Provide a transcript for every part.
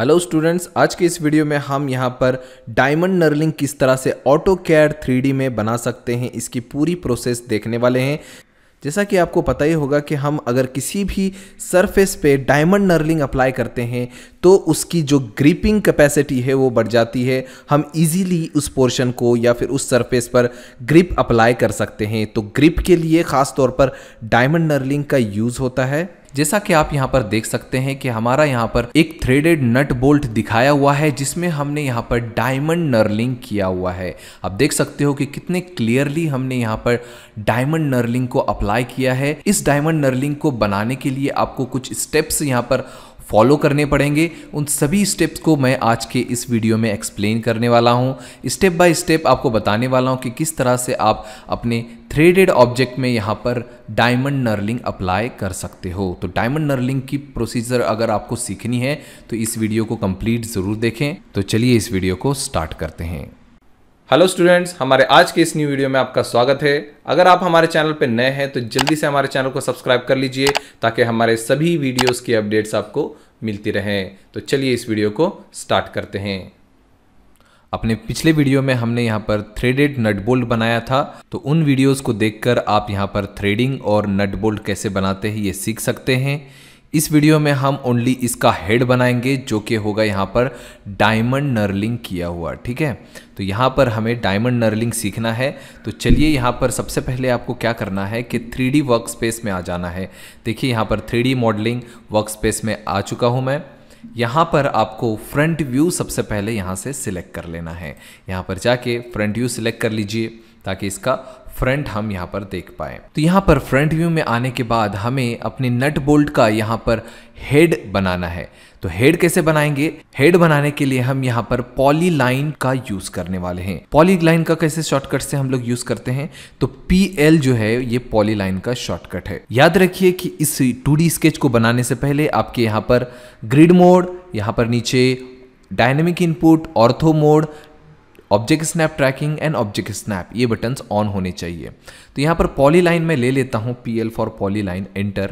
hello students आज के इस वीडियो में हम यहाँ पर डायमंड नर्लिंग किस तरह से ऑटो कैड थ्री में बना सकते हैं इसकी पूरी प्रोसेस देखने वाले हैं जैसा कि आपको पता ही होगा कि हम अगर किसी भी सरफेस पे डायमंड नर्लिंग अप्लाई करते हैं तो उसकी जो ग्रिपिंग कैपेसिटी है वो बढ़ जाती है हम इजीली उस पोर्शन को या फिर उस सरफेस पर ग्रिप अप्लाई कर सकते हैं तो ग्रिप के लिए ख़ास तौर पर डायमंड नर्लिंग का यूज़ होता है जैसा कि आप यहाँ पर देख सकते हैं कि हमारा यहाँ पर एक थ्रेडेड नट बोल्ट दिखाया हुआ है जिसमें हमने यहाँ पर डायमंड नर्लिंग किया हुआ है आप देख सकते हो कि कितने क्लियरली हमने यहाँ पर डायमंड नर्लिंग को अप्लाई किया है इस डायमंड नर्लिंग को बनाने के लिए आपको कुछ स्टेप्स यहाँ पर फॉलो करने पड़ेंगे उन सभी स्टेप्स को मैं आज के इस वीडियो में एक्सप्लेन करने वाला हूँ स्टेप बाय स्टेप आपको बताने वाला हूँ कि किस तरह से आप अपने थ्रेडेड ऑब्जेक्ट में यहाँ पर डायमंड नर्लिंग अप्लाई कर सकते हो तो डायमंड नर्लिंग की प्रोसीजर अगर आपको सीखनी है तो इस वीडियो को कम्प्लीट ज़रूर देखें तो चलिए इस वीडियो को स्टार्ट करते हैं हेलो स्टूडेंट्स हमारे आज के इस न्यू वीडियो में आपका स्वागत है अगर आप हमारे चैनल पर नए हैं तो जल्दी से हमारे चैनल को सब्सक्राइब कर लीजिए ताकि हमारे सभी वीडियोस के अपडेट्स आपको मिलती रहे तो चलिए इस वीडियो को स्टार्ट करते हैं अपने पिछले वीडियो में हमने यहाँ पर थ्रेडेड नट बोल्ट बनाया था तो उन वीडियोस को देखकर आप यहाँ पर थ्रेडिंग और नट बोल्ट कैसे बनाते हैं ये सीख सकते हैं इस वीडियो में हम ओनली इसका हेड बनाएंगे जो कि होगा यहाँ पर डायमंड नर्लिंग किया हुआ ठीक है तो यहाँ पर हमें डायमंड नर्लिंग सीखना है तो चलिए यहाँ पर सबसे पहले आपको क्या करना है कि थ्री डी वर्क स्पेस में आ जाना है देखिए यहाँ पर three D modelling work space में आ चुका हूँ मैं यहाँ पर आपको फ्रंट व्यू सबसे पहले यहाँ से सिलेक्ट कर लेना है यहाँ पर जाके फ्रंट व्यू सिलेक्ट कर लीजिए ताकि इसका फ्रंट हम यहाँ पर देख पाए तो यहाँ पर फ्रंट व्यू में आने के बाद हमें अपने नट बोल्ट का यहाँ पर हेड बनाना है तो हेड कैसे बनाएंगे हेड बनाने के लिए हम यहाँ पर पॉली लाइन का यूज करने वाले हैं पॉली लाइन का कैसे शॉर्टकट से हम लोग यूज करते हैं तो पी एल जो है ये पॉली लाइन का शॉर्टकट है याद रखिए कि इस टू स्केच को बनाने से पहले आपके यहाँ पर ग्रिड मोड यहाँ पर नीचे dynamic input ortho mode object snap tracking and object snap ये बटन ऑन होने चाहिए तो यहाँ पर पॉली लाइन में ले लेता हूँ P L for polyline enter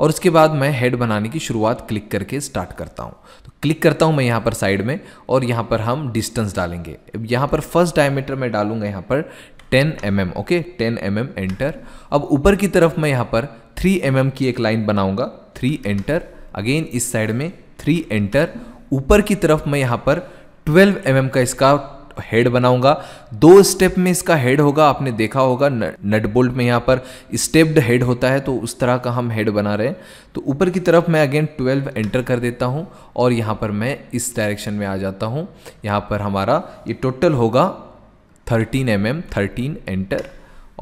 और उसके बाद मैं हेड बनाने की शुरुआत क्लिक करके स्टार्ट करता हूँ तो क्लिक करता हूँ मैं यहाँ पर साइड में और यहाँ पर हम डिस्टेंस डालेंगे यहाँ पर फर्स्ट डायमीटर मैं डालूंगा यहाँ पर 10 M mm, okay 10 M mm, enter अब ऊपर की तरफ मैं यहाँ पर 3 एम mm की एक लाइन बनाऊंगा 3 एंटर अगेन इस साइड में 3 एंटर ऊपर की तरफ मैं यहाँ पर 12 एम mm का इसका हेड बनाऊंगा दो स्टेप में इसका हेड होगा आपने देखा होगा नट बोल्ट में यहाँ पर स्टेप्ड हेड होता है तो उस तरह का हम हेड बना रहे हैं तो ऊपर की तरफ मैं अगेन 12 एंटर कर देता हूँ और यहाँ पर मैं इस डायरेक्शन में आ जाता हूँ यहाँ पर हमारा ये टोटल होगा 13 एम mm, 13 एंटर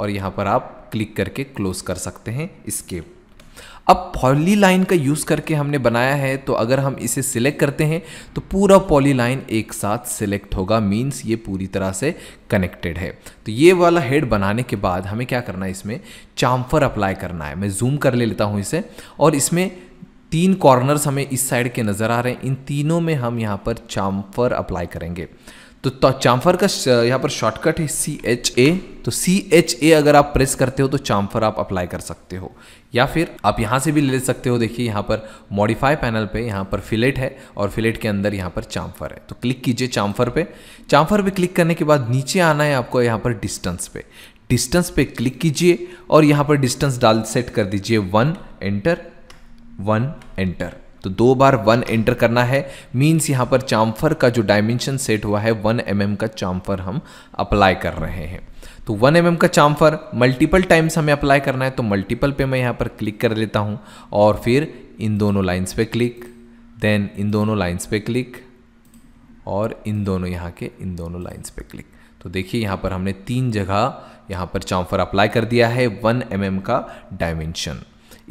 और यहाँ पर आप क्लिक करके क्लोज कर सकते हैं स्केप अब पॉली लाइन का यूज़ करके हमने बनाया है तो अगर हम इसे सिलेक्ट करते हैं तो पूरा पॉली लाइन एक साथ सिलेक्ट होगा मीन्स ये पूरी तरह से कनेक्टेड है तो ये वाला हेड बनाने के बाद हमें क्या करना है इसमें चाम्फर अप्लाई करना है मैं जूम कर ले लेता हूँ इसे और इसमें तीन कॉर्नर्स हमें इस साइड के नज़र आ रहे हैं इन तीनों में हम यहाँ पर चाम्फर अप्लाई करेंगे तो, तो चाम्फर का यहाँ पर शॉर्टकट है सी एच ए तो सी एच ए अगर आप प्रेस करते हो तो चाम्फर आप अप्लाई कर सकते हो या फिर आप यहाँ से भी ले सकते हो देखिए यहाँ पर मॉडिफाई पैनल पे यहाँ पर फिलेट है और फिलेट के अंदर यहाँ पर चाम्फर है तो क्लिक कीजिए चाम्फर पे चाम्फर पे क्लिक करने के बाद नीचे आना है आपको यहाँ पर डिस्टेंस पे डिस्टेंस पे क्लिक कीजिए और यहाँ पर डिस्टेंस डाल सेट कर दीजिए वन एंटर वन एंटर तो दो बार वन एंटर करना है मीन्स यहाँ पर चाम्फर का जो डायमेंशन सेट हुआ है वन एम mm का चाम्फर हम अप्लाई कर रहे हैं तो वन एम mm का चाम्फर मल्टीपल टाइम्स हमें अप्लाई करना है तो मल्टीपल पे मैं यहाँ पर क्लिक कर लेता हूँ और फिर इन दोनों लाइन्स पे क्लिक देन इन दोनों लाइन्स पे क्लिक और इन दोनों यहाँ के इन दोनों लाइन्स पे क्लिक तो देखिए यहाँ पर हमने तीन जगह यहाँ पर चाम्फर अप्लाई कर दिया है वन एम mm का डायमेंशन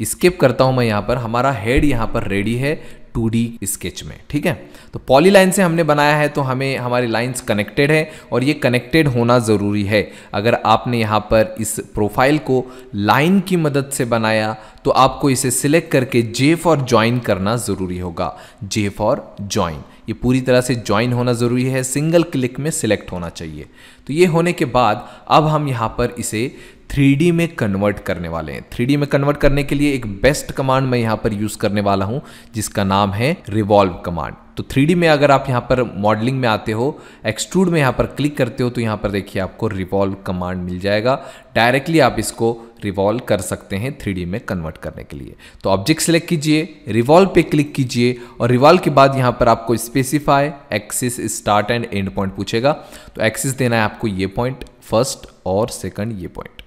स्किप करता हूं मैं यहाँ पर हमारा हेड यहाँ पर रेडी है टू डी स्केच में ठीक है तो पॉली लाइन से हमने बनाया है तो हमें हमारी लाइंस कनेक्टेड है और ये कनेक्टेड होना ज़रूरी है अगर आपने यहाँ पर इस प्रोफाइल को लाइन की मदद से बनाया तो आपको इसे सिलेक्ट करके जे फॉर ज्वाइन करना ज़रूरी होगा जे फॉर ज्वाइन ये पूरी तरह से ज्वाइन होना ज़रूरी है सिंगल क्लिक में सिलेक्ट होना चाहिए तो ये होने के बाद अब हम यहाँ पर इसे थ्री में कन्वर्ट करने वाले हैं थ्री में कन्वर्ट करने के लिए एक बेस्ट कमांड मैं यहाँ पर यूज़ करने वाला हूँ जिसका नाम है रिवॉल्व कमांड तो थ्री में अगर आप यहाँ पर मॉडलिंग में आते हो एक्सट्रूड में यहाँ पर क्लिक करते हो तो यहाँ पर देखिए आपको रिवॉल्व कमांड मिल जाएगा डायरेक्टली आप इसको रिवॉल्व कर सकते हैं थ्री में कन्वर्ट करने के लिए तो ऑब्जेक्ट सेलेक्ट कीजिए रिवॉल्व पे क्लिक कीजिए और रिवॉल्व के बाद यहाँ पर आपको specify axis start end end point पूछेगा तो एक्सिस देना है आपको ये पॉइंट फर्स्ट और सेकंड ये पॉइंट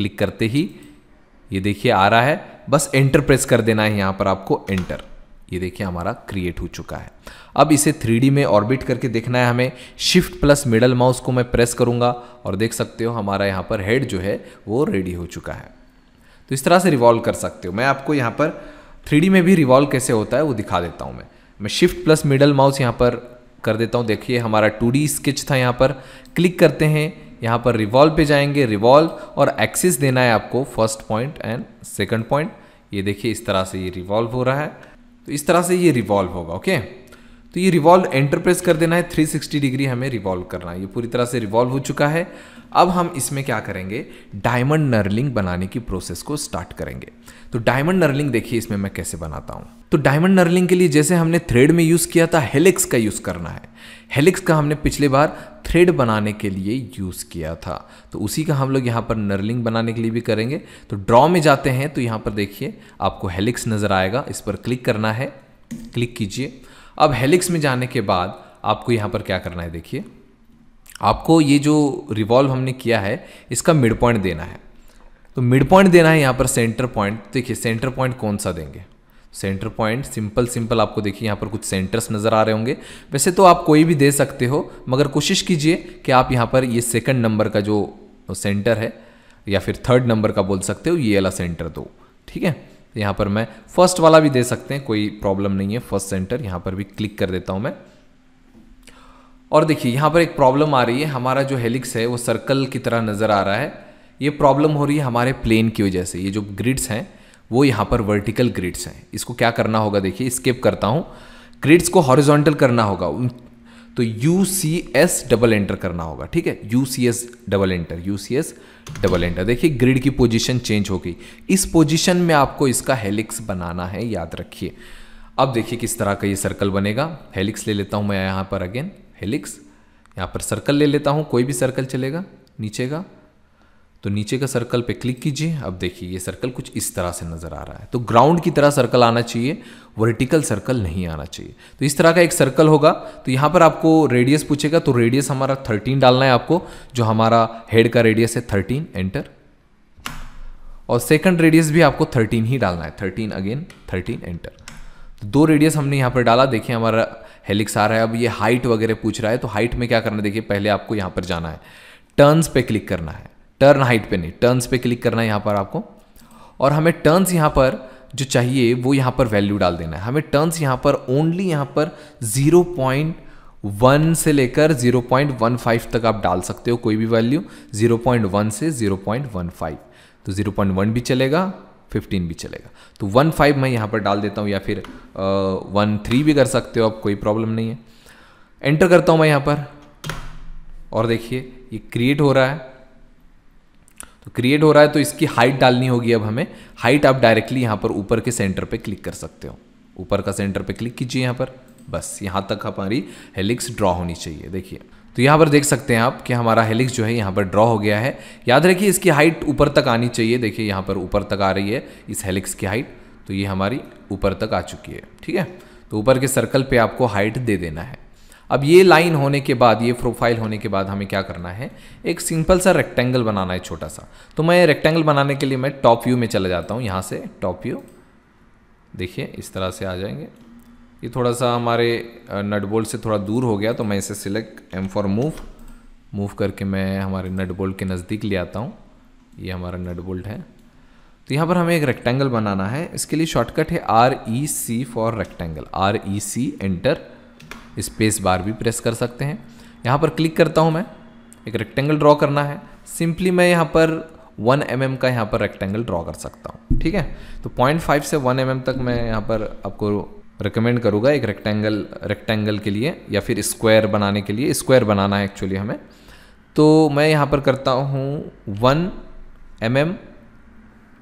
क्लिक करते ही ये देखिए आ रहा है बस एंटर प्रेस कर देना है यहाँ पर आपको एंटर ये देखिए हमारा क्रिएट हो चुका है अब इसे 3D में ऑर्बिट करके देखना है हमें शिफ्ट प्लस मिडल माउस को मैं प्रेस करूँगा और देख सकते हो हमारा यहाँ पर हेड जो है वो रेडी हो चुका है तो इस तरह से रिवॉल्व कर सकते हो मैं आपको यहाँ पर थ्री में भी रिवॉल्व कैसे होता है वो दिखा देता हूँ मैं मैं शिफ्ट प्लस मिडल माउस यहाँ पर कर देता हूँ देखिए हमारा टू स्केच था यहाँ पर क्लिक करते हैं यहाँ पर रिवॉल्व पे जाएंगे रिवॉल्व और एक्सिस देना है आपको first point and second point ये देखिए इस तरह से ये रिवॉल्व हो रहा है तो इस तरह से ये रिवॉल्व होगा ओके तो ये रिवॉल्व एंटरप्रेस कर देना है 360 डिग्री हमें रिवॉल्व करना है ये पूरी तरह से रिवॉल्व हो चुका है अब हम इसमें क्या करेंगे डायमंड नर्लिंग बनाने की प्रोसेस को स्टार्ट करेंगे तो डायमंड नर्लिंग देखिए इसमें मैं कैसे बनाता हूँ तो डायमंड नर्लिंग के लिए जैसे हमने थ्रेड में यूज़ किया था हेलिक्स का यूज़ करना है हेलिक्स का हमने पिछले बार थ्रेड बनाने के लिए यूज़ किया था तो उसी का हम लोग यहाँ पर नर्लिंग बनाने के लिए भी करेंगे तो ड्रॉ में जाते हैं तो यहाँ पर देखिए आपको हेलिक्स नज़र आएगा इस पर क्लिक करना है क्लिक कीजिए अब हेलिक्स में जाने के बाद आपको यहाँ पर क्या करना है देखिए आपको ये जो रिवॉल्व हमने किया है इसका मिड पॉइंट देना है तो मिड पॉइंट देना है यहाँ पर सेंटर पॉइंट देखिए सेंटर पॉइंट कौन सा देंगे सेंटर पॉइंट सिंपल सिंपल आपको देखिए यहाँ पर कुछ सेंटर्स नज़र आ रहे होंगे वैसे तो आप कोई भी दे सकते हो मगर कोशिश कीजिए कि आप यहाँ पर ये सेकंड नंबर का जो सेंटर है या फिर थर्ड नंबर का बोल सकते हो ये वाला सेंटर दो ठीक है यहाँ पर मैं फर्स्ट वाला भी दे सकते हैं कोई प्रॉब्लम नहीं है फर्स्ट सेंटर यहाँ पर भी क्लिक कर देता हूँ मैं और देखिए यहाँ पर एक प्रॉब्लम आ रही है हमारा जो हेलिक्स है वो सर्कल की तरह नज़र आ रहा है ये प्रॉब्लम हो रही है हमारे प्लेन की वजह से ये जो ग्रिड्स हैं वो यहाँ पर वर्टिकल ग्रिड्स हैं इसको क्या करना होगा देखिए स्केप करता हूँ ग्रिड्स को हॉरिजॉन्टल करना होगा तो U C S double enter करना होगा ठीक है U C S double enter U C S double enter देखिए ग्रिड की पोजिशन चेंज हो गई इस पोजिशन में आपको इसका हेलिक्स बनाना है याद रखिए अब देखिए किस तरह का ये सर्कल बनेगा हेलिक्स ले लेता हूँ मैं यहाँ पर अगेन हेलिक्स यहाँ पर सर्कल ले लेता हूँ कोई भी सर्कल चलेगा नीचे का तो नीचे का सर्कल पे क्लिक कीजिए अब देखिए ये सर्कल कुछ इस तरह से नज़र आ रहा है तो ग्राउंड की तरह सर्कल आना चाहिए वर्टिकल सर्कल नहीं आना चाहिए तो इस तरह का एक सर्कल होगा तो यहाँ पर आपको रेडियस पूछेगा तो रेडियस हमारा थर्टीन डालना है आपको जो हमारा हेड का रेडियस है थर्टीन एंटर और सेकंड रेडियस भी आपको थर्टीन ही डालना है थर्टीन अगेन थर्टीन एंटर तो दो रेडियस हमने यहाँ पर डाला देखिए हमारा हेलिक्स आ रहा है अब ये हाइट वगैरह पूछ रहा है तो हाइट में क्या करना देखिए पहले आपको यहाँ पर जाना है टर्न्स पे क्लिक करना है टर्न हाइट पे नहीं टर्न्स पे क्लिक करना है यहाँ पर आपको और हमें टर्न्स यहाँ पर जो चाहिए वो यहाँ पर वैल्यू डाल देना है हमें टर्न्स यहाँ पर ओनली यहाँ पर जीरो पॉइंट वन से लेकर जीरो पॉइंट वन फाइव तक आप डाल सकते हो कोई भी वैल्यू जीरो पॉइंट वन से जीरो पॉइंट वन फाइव तो जीरो पॉइंट वन भी चलेगा फिफ्टीन भी चलेगा तो वन फाइव मैं यहाँ पर डाल देता हूँ या फिर वन थ्री भी कर सकते हो आप कोई प्रॉब्लम नहीं है एंटर करता हूँ मैं यहाँ पर और देखिए ये क्रिएट हो रहा है तो क्रिएट हो रहा है तो इसकी हाइट डालनी होगी अब हमें हाइट आप डायरेक्टली यहाँ पर ऊपर के सेंटर पे क्लिक कर सकते हो ऊपर का सेंटर पे क्लिक कीजिए यहाँ पर बस यहाँ तक हमारी हेलिक्स ड्रॉ होनी चाहिए देखिए तो यहाँ पर देख सकते हैं आप कि हमारा हेलिक्स जो है यहाँ पर ड्रॉ हो गया है याद रखिए इसकी हाइट ऊपर तक आनी चाहिए देखिए यहाँ पर ऊपर तक आ रही है इस हेलिक्स की हाइट तो ये हमारी ऊपर तक आ चुकी है ठीक है तो ऊपर के सर्कल पर आपको हाइट दे देना है अब ये लाइन होने के बाद ये प्रोफाइल होने के बाद हमें क्या करना है एक सिंपल सा रेक्टेंगल बनाना है छोटा सा तो मैं रेक्टेंगल बनाने के लिए मैं टॉप व्यू में चला जाता हूँ यहाँ से टॉप व्यू देखिए इस तरह से आ जाएंगे ये थोड़ा सा हमारे नट बोल्ट से थोड़ा दूर हो गया तो मैं इसे select M for move move करके मैं हमारे नट बोल्ट के नज़दीक ले आता हूँ ये हमारा नट बोल्ट है तो यहाँ पर हमें एक रेक्टेंगल बनाना है इसके लिए शॉर्टकट है R E C for rectangle R E C enter space bar भी प्रेस कर सकते हैं यहाँ पर क्लिक करता हूँ मैं एक रेक्टेंगल ड्रॉ करना है सिंपली मैं यहाँ पर वन एम mm का यहाँ पर रेक्टेंगल ड्रॉ कर सकता हूँ ठीक है तो पॉइंट फाइव से वन एम mm तक मैं यहाँ पर आपको रिकमेंड करूँगा एक रेक्टेंगल रेक्टेंगल के लिए या फिर स्क्वायर बनाने के लिए स्क्वायर बनाना है एक्चुअली हमें तो मैं यहाँ पर करता हूँ one M M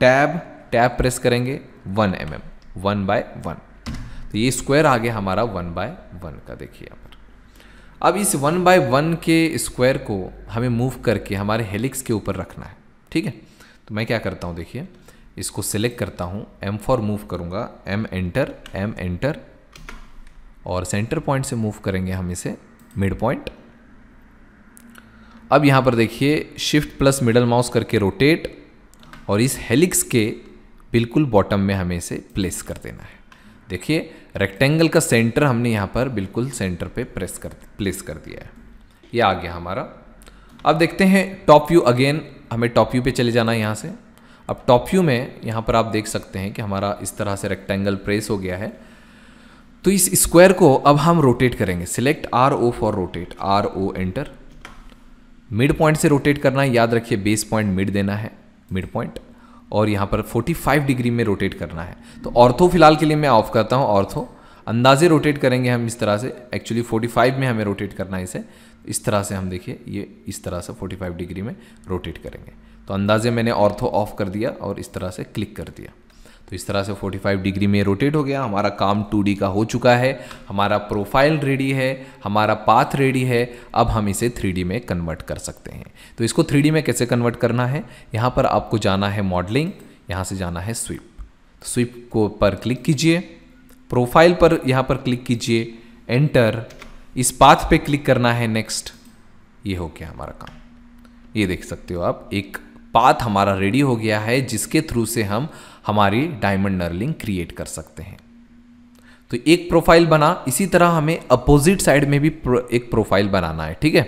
tab tab press करेंगे one M M one by one तो ये स्क्वायर आ गया हमारा वन बाय वन का देखिए यहाँ पर अब इस वन बाय वन के स्क्वायर को हमें मूव करके हमारे हेलिक्स के ऊपर रखना है ठीक है तो मैं क्या करता हूँ देखिए इसको सिलेक्ट करता हूँ एम फॉर मूव करूँगा एम एंटर एम एंटर और सेंटर पॉइंट से मूव करेंगे हम इसे मिड पॉइंट अब यहाँ पर देखिए शिफ्ट प्लस मिडल माउस करके रोटेट और इस हेलिक्स के बिल्कुल बॉटम में हमें इसे प्लेस कर देना है देखिए रेक्टेंगल का सेंटर हमने यहाँ पर बिल्कुल सेंटर पे प्रेस कर प्लेस कर दिया है ये आ गया हमारा अब देखते हैं टॉप व्यू अगेन हमें टॉप व्यू पे चले जाना है यहाँ से अब टॉप व्यू में यहाँ पर आप देख सकते हैं कि हमारा इस तरह से रेक्टेंगल प्रेस हो गया है तो इस स्क्वायर को अब हम रोटेट करेंगे select R O for rotate R O enter mid point से रोटेट करना है याद रखिए बेस पॉइंट मिड देना है मिड पॉइंट और यहाँ पर 45 डिग्री में रोटेट करना है तो ऑर्थो फिलहाल के लिए मैं ऑफ करता हूँ ऑर्थो अंदाजे रोटेट करेंगे हम इस तरह से एक्चुअली 45 में हमें रोटेट करना है इसे इस तरह से हम देखिए ये इस तरह से 45 डिग्री में रोटेट करेंगे तो अंदाजे मैंने ऑर्थो ऑफ कर दिया और इस तरह से क्लिक कर दिया तो इस तरह से 45 डिग्री में रोटेट हो गया हमारा काम 2D का हो चुका है हमारा प्रोफाइल रेडी है हमारा पाथ रेडी है अब हम इसे 3D में कन्वर्ट कर सकते हैं तो इसको 3D में कैसे कन्वर्ट करना है यहाँ पर आपको जाना है मॉडलिंग यहाँ से जाना है स्वीप स्वीप तो को पर क्लिक कीजिए प्रोफाइल पर यहाँ पर क्लिक कीजिए एंटर इस पाथ पर क्लिक करना है नेक्स्ट ये हो गया हमारा काम ये देख सकते हो आप एक पाथ हमारा रेडी हो गया है जिसके थ्रू से हम हमारी डायमंड नर्लिंग क्रिएट कर सकते हैं तो एक प्रोफाइल बना इसी तरह हमें अपोजिट साइड में भी प्रो, एक प्रोफाइल बनाना है ठीक है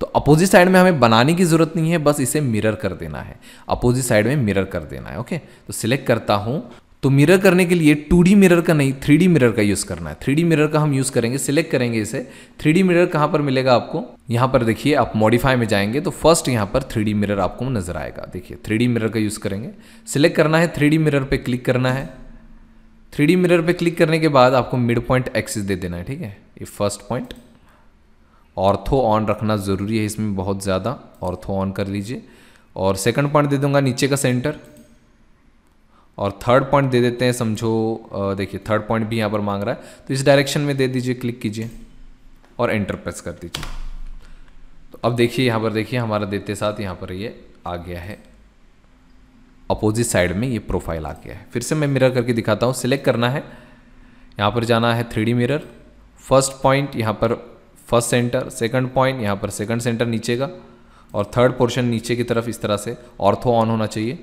तो अपोजिट साइड में हमें बनाने की ज़रूरत नहीं है बस इसे मिरर कर देना है अपोजिट साइड में मिरर कर देना है ओके तो सिलेक्ट करता हूं तो मिरर करने के लिए टू मिरर का नहीं थ्री मिरर का यूज़ करना है थ्री मिरर का हम यूज़ करेंगे सिलेक्ट करेंगे इसे थ्री मिरर कहाँ पर मिलेगा आपको यहाँ पर देखिए आप मॉडिफाई में जाएंगे तो फर्स्ट यहाँ पर थ्री मिरर आपको नजर आएगा देखिए थ्री मिरर का यूज़ करेंगे सिलेक्ट करना है थ्री मिरर पर क्लिक करना है थ्री मिरर पर क्लिक करने के बाद आपको मिड पॉइंट एक्सिस दे देना है ठीक है ये फर्स्ट पॉइंट ऑर्थो ऑन रखना ज़रूरी है इसमें बहुत ज़्यादा ऑर्थो ऑन कर लीजिए और सेकंड पॉइंट दे दूंगा नीचे का सेंटर और थर्ड पॉइंट दे देते हैं समझो देखिए थर्ड पॉइंट भी यहाँ पर मांग रहा है तो इस डायरेक्शन में दे दीजिए क्लिक कीजिए और एंटर प्रेस कर दीजिए तो अब देखिए यहाँ पर देखिए हमारा देते साथ यहाँ पर ये आ गया है अपोजिट साइड में ये प्रोफाइल आ गया है फिर से मैं मिरर करके दिखाता हूँ सिलेक्ट करना है यहाँ पर जाना है थ्री मिरर फर्स्ट पॉइंट यहाँ पर फर्स्ट सेंटर सेकंड पॉइंट यहाँ पर सेकंड सेंटर नीचे का और थर्ड पोर्शन नीचे की तरफ इस तरह से ऑर्थो ऑन होना चाहिए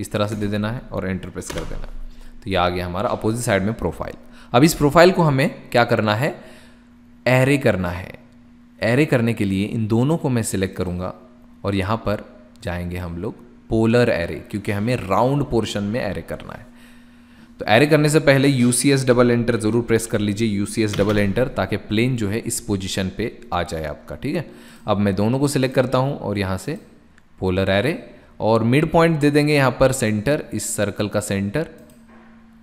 इस तरह से दे देना है और एंटर प्रेस कर देना तो ये आ गया हमारा अपोजिट साइड में प्रोफाइल अब इस प्रोफाइल को हमें क्या करना है एरे करना है एरे करने के लिए इन दोनों को मैं सिलेक्ट करूँगा और यहाँ पर जाएंगे हम लोग पोलर एरे क्योंकि हमें राउंड पोर्शन में एरे करना है तो एरे करने से पहले यू डबल एंटर ज़रूर प्रेस कर लीजिए यू डबल एंटर ताकि प्लेन जो है इस पोजीशन पे आ जाए आपका ठीक है अब मैं दोनों को सिलेक्ट करता हूँ और यहाँ से पोलर एरे और मिड पॉइंट दे देंगे यहाँ पर सेंटर इस सर्कल का सेंटर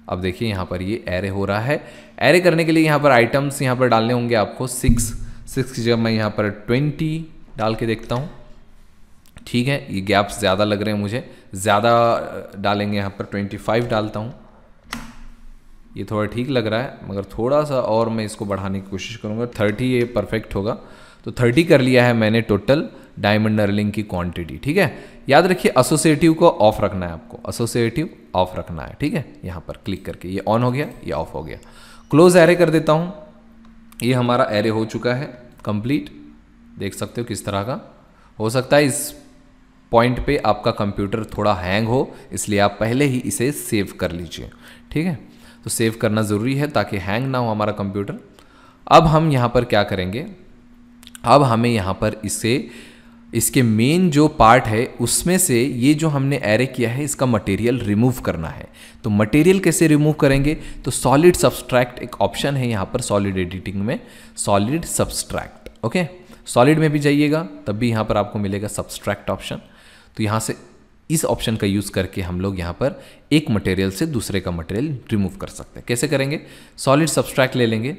अब देखिए यहाँ पर ये एरे हो रहा है एरे करने के लिए यहाँ पर आइटम्स यहाँ पर डालने होंगे आपको सिक्स सिक्स की जगह मैं यहाँ पर ट्वेंटी डाल के देखता हूँ ठीक है ये गैप्स ज़्यादा लग रहे हैं मुझे ज़्यादा डालेंगे यहाँ पर ट्वेंटी फाइव डालता हूँ ये थोड़ा ठीक लग रहा है मगर थोड़ा सा और मैं इसको बढ़ाने की कोशिश करूँगा थर्टी ये परफेक्ट होगा तो थर्टी कर लिया है मैंने टोटल डायमंड नर्लिंग की क्वांटिटी ठीक है याद रखिए एसोसिएटिव को ऑफ रखना है आपको एसोसिएटिव ऑफ रखना है ठीक है यहाँ पर क्लिक करके ये ऑन हो गया ये ऑफ हो गया क्लोज एरे कर देता हूँ ये हमारा एरे हो चुका है कंप्लीट देख सकते हो किस तरह का हो सकता है इस पॉइंट पे आपका कंप्यूटर थोड़ा हैंग हो इसलिए आप पहले ही इसे सेव कर लीजिए ठीक है तो सेव करना ज़रूरी है ताकि हैंग ना हो हमारा कंप्यूटर अब हम यहाँ पर क्या करेंगे अब हमें यहाँ पर इसे इसके मेन जो पार्ट है उसमें से ये जो हमने एरे किया है इसका मटेरियल रिमूव करना है तो मटेरियल कैसे रिमूव करेंगे तो सॉलिड सब्सट्रैक्ट एक ऑप्शन है यहाँ पर सॉलिड एडिटिंग में सॉलिड सब्सट्रैक्ट ओके सॉलिड में भी जाइएगा तब भी यहाँ पर आपको मिलेगा सब्सट्रैक्ट ऑप्शन तो यहाँ से इस ऑप्शन का यूज़ करके हम लोग यहाँ पर एक मटेरियल से दूसरे का मटेरियल रिमूव कर सकते हैं कैसे करेंगे सॉलिड सब्सट्रैक्ट ले लेंगे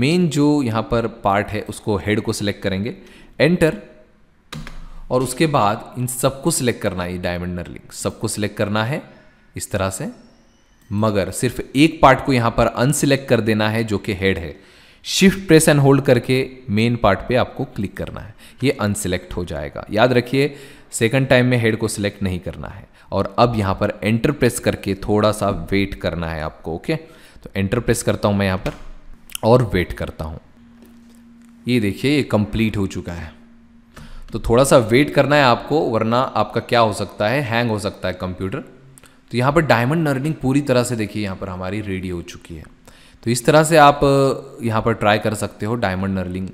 मेन जो यहाँ पर पार्ट है उसको हेड को सिलेक्ट करेंगे एंटर और उसके बाद इन सबको सिलेक्ट करना है डायमंड नर्लिंग सबको सिलेक्ट करना है इस तरह से मगर सिर्फ एक पार्ट को यहाँ पर अनसिलेक्ट कर देना है जो कि हेड है शिफ्ट प्रेस एंड होल्ड करके मेन पार्ट पे आपको क्लिक करना है ये अनसिलेक्ट हो जाएगा याद रखिए सेकंड टाइम में हेड को सिलेक्ट नहीं करना है और अब यहाँ पर एंटर प्रेस करके थोड़ा सा वेट करना है आपको ओके तो एंटर प्रेस करता हूँ मैं यहाँ पर और वेट करता हूँ ये देखिए ये कंप्लीट हो चुका है तो थोड़ा सा वेट करना है आपको वरना आपका क्या हो सकता है हैंग हो सकता है कंप्यूटर तो यहाँ पर डायमंड अर्निंग पूरी तरह से देखिए यहाँ पर हमारी रेडी हो चुकी है तो इस तरह से आप यहाँ पर ट्राई कर सकते हो डायमंड नर्निंग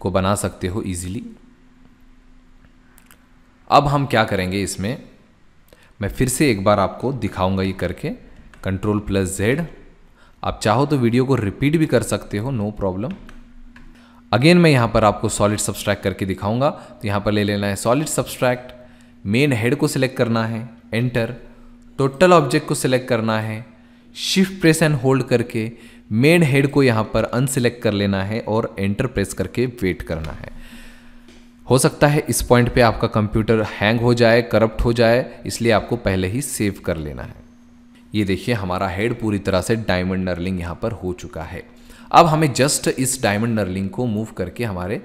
को बना सकते हो इजीली अब हम क्या करेंगे इसमें मैं फिर से एक बार आपको दिखाऊंगा ये करके कंट्रोल प्लस जेड आप चाहो तो वीडियो को रिपीट भी कर सकते हो नो प्रॉब्लम अगेन मैं यहाँ पर आपको सॉलिड सब्सट्रैक्ट करके दिखाऊंगा तो यहाँ पर ले लेना है सॉलिड सब्सट्रैक्ट मेन हेड को सिलेक्ट करना है एंटर टोटल ऑब्जेक्ट को सिलेक्ट करना है शिफ्ट प्रेस एंड होल्ड करके मेन हेड को यहाँ पर अनसिलेक्ट कर लेना है और एंटर प्रेस करके वेट करना है हो सकता है इस पॉइंट पे आपका कंप्यूटर हैंग हो जाए करप्ट हो जाए इसलिए आपको पहले ही सेव कर लेना है ये देखिए हमारा हेड पूरी तरह से डायमंड नर्लिंग यहाँ पर हो चुका है अब हमें जस्ट इस डायमंड नर्लिंग को मूव करके हमारे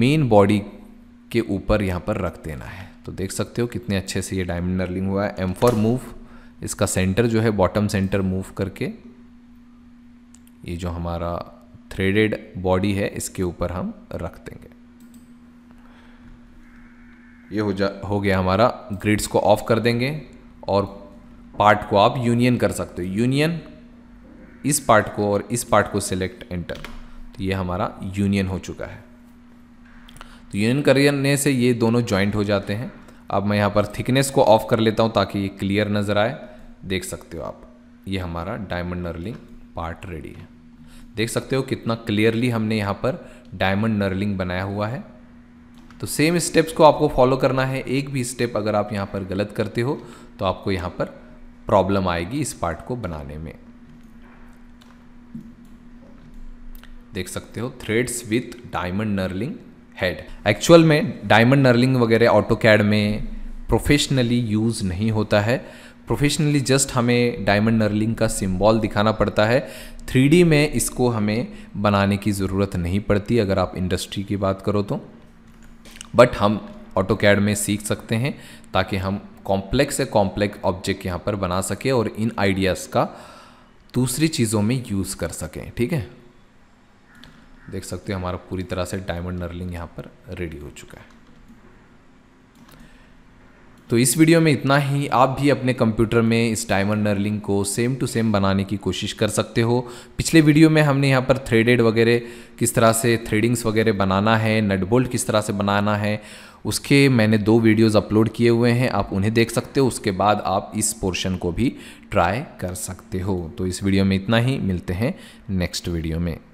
मेन बॉडी के ऊपर यहाँ पर रख देना है तो देख सकते हो कितने अच्छे से ये डायमंड नर्लिंग हुआ है एम फॉर मूव इसका सेंटर जो है बॉटम सेंटर मूव करके ये जो हमारा थ्रेडेड बॉडी है इसके ऊपर हम रख देंगे ये हो जा हो गया हमारा ग्रिड्स को ऑफ कर देंगे और पार्ट को आप यूनियन कर सकते हो यूनियन इस पार्ट को और इस पार्ट को सिलेक्ट एंटर तो ये हमारा यूनियन हो चुका है तो यूनियन करने से ये दोनों ज्वाइंट हो जाते हैं अब मैं यहाँ पर थिकनेस को ऑफ कर लेता हूँ ताकि ये क्लियर नज़र आए देख सकते हो आप ये हमारा डायमंड नर्लिंग पार्ट रेडी है देख सकते हो कितना क्लियरली हमने यहाँ पर डायमंड नर्लिंग बनाया हुआ है तो सेम स्टेप्स को आपको फॉलो करना है एक भी स्टेप अगर आप यहाँ पर गलत करते हो तो आपको यहाँ पर प्रॉब्लम आएगी इस पार्ट को बनाने में देख सकते हो threads with diamond knurling head actual में डायमंड नर्लिंग वगैरह ऑटो कैड में प्रोफेशनली यूज़ नहीं होता है प्रोफेशनली जस्ट हमें डायमंड नर्लिंग का सिम्बॉल दिखाना पड़ता है थ्री में इसको हमें बनाने की ज़रूरत नहीं पड़ती अगर आप इंडस्ट्री की बात करो तो बट हम ऑटो कैड में सीख सकते हैं ताकि हम कॉम्प्लेक्स से कॉम्प्लेक्स ऑब्जेक्ट यहाँ पर बना सके और इन आइडियाज़ का दूसरी चीज़ों में यूज़ कर सकें ठीक है देख सकते हो हमारा पूरी तरह से डायमंड नर्लिंग यहाँ पर रेडी हो चुका है तो इस वीडियो में इतना ही आप भी अपने कंप्यूटर में इस डायमंड नर्लिंग को सेम टू सेम बनाने की कोशिश कर सकते हो पिछले वीडियो में हमने यहाँ पर थ्रेडेड वगैरह किस तरह से थ्रेडिंग्स वगैरह बनाना है नट बोल्ट किस तरह से बनाना है उसके मैंने दो वीडियोस अपलोड किए हुए हैं आप उन्हें देख सकते हो उसके बाद आप इस पोर्शन को भी ट्राई कर सकते हो तो इस वीडियो में इतना ही मिलते हैं नेक्स्ट वीडियो में